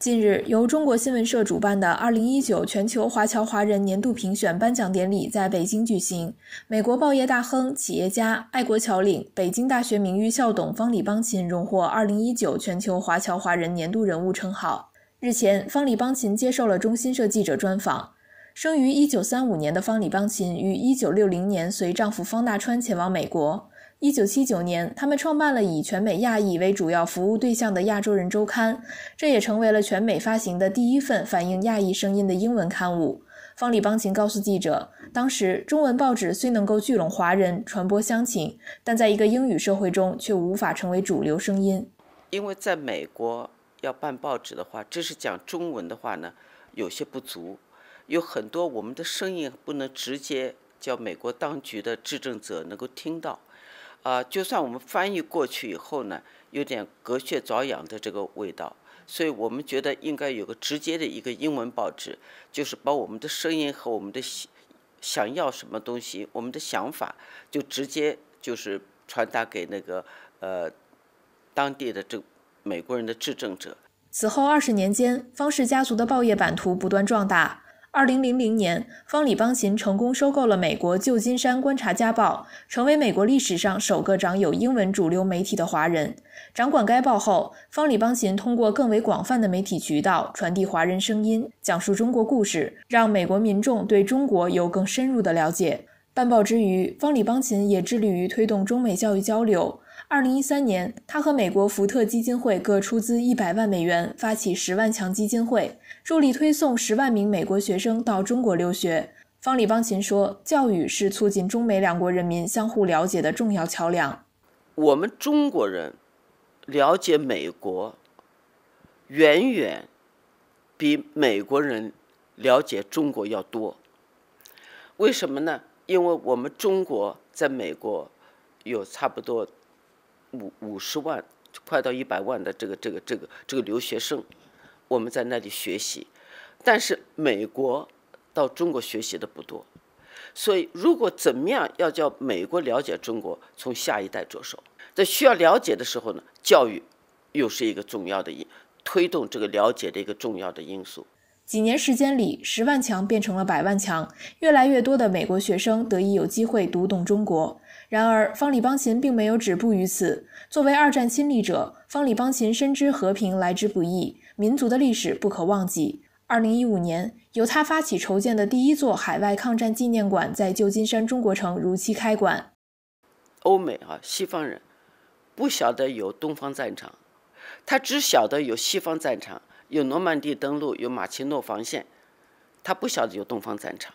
近日，由中国新闻社主办的二零一九全球华侨华人年度评选颁奖典礼在北京举行。美国报业大亨、企业家、爱国侨领、北京大学名誉校董方礼邦琴荣获二零一九全球华侨华人年度人物称号。日前，方礼邦琴接受了中新社记者专访。生于一九三五年的方礼邦琴，于一九六零年随丈夫方大川前往美国。一九七九年，他们创办了以全美亚裔为主要服务对象的《亚洲人周刊》，这也成为了全美发行的第一份反映亚裔声音的英文刊物。方里邦琴告诉记者：“当时中文报纸虽能够聚拢华人、传播乡情，但在一个英语社会中却无法成为主流声音。因为在美国要办报纸的话，这是讲中文的话呢，有些不足，有很多我们的声音不能直接叫美国当局的执政者能够听到。”啊，就算我们翻译过去以后呢，有点隔靴搔痒的这个味道，所以我们觉得应该有个直接的一个英文报纸，就是把我们的声音和我们的想想要什么东西，我们的想法，就直接就是传达给那个呃当地的这美国人的执政者。此后二十年间，方氏家族的报业版图不断壮大。二零零零年，方礼邦琴成功收购了美国旧金山《观察家报》，成为美国历史上首个掌有英文主流媒体的华人。掌管该报后，方礼邦琴通过更为广泛的媒体渠道传递华人声音，讲述中国故事，让美国民众对中国有更深入的了解。办报之余，方礼邦琴也致力于推动中美教育交流。二零一三年，他和美国福特基金会各出资一百万美元，发起“十万强”基金会，助力推送十万名美国学生到中国留学。方里邦琴说：“教育是促进中美两国人民相互了解的重要桥梁。我们中国人了解美国，远远比美国人了解中国要多。为什么呢？因为我们中国在美国有差不多。”五五十万，快到一百万的这个这个这个这个留学生，我们在那里学习，但是美国到中国学习的不多，所以如果怎么样要叫美国了解中国，从下一代着手，在需要了解的时候呢，教育又是一个重要的因，推动这个了解的一个重要的因素。几年时间里，十万强变成了百万强，越来越多的美国学生得以有机会读懂中国。然而，方里邦琴并没有止步于此。作为二战亲历者，方里邦琴深知和平来之不易，民族的历史不可忘记。二零一五年，由他发起筹建的第一座海外抗战纪念馆在旧金山中国城如期开馆。欧美啊，西方人不晓得有东方战场，他只晓得有西方战场。有诺曼底登陆，有马奇诺防线，他不晓得有东方战场，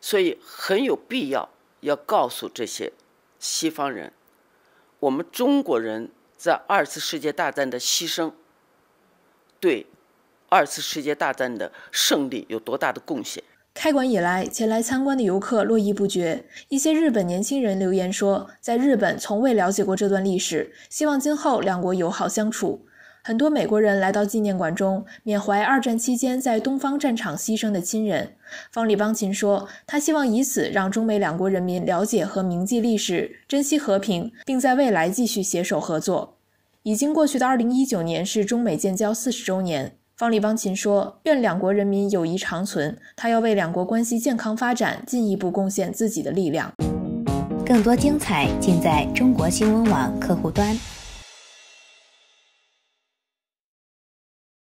所以很有必要要告诉这些西方人，我们中国人在二次世界大战的牺牲，对二次世界大战的胜利有多大的贡献。开馆以来，前来参观的游客络绎不绝。一些日本年轻人留言说，在日本从未了解过这段历史，希望今后两国友好相处。很多美国人来到纪念馆中缅怀二战期间在东方战场牺牲的亲人。方利邦琴说：“他希望以此让中美两国人民了解和铭记历史，珍惜和平，并在未来继续携手合作。”已经过去的二零一九年是中美建交四十周年。方立邦琴说：“愿两国人民友谊长存。”他要为两国关系健康发展进一步贡献自己的力量。更多精彩尽在中国新闻网客户端。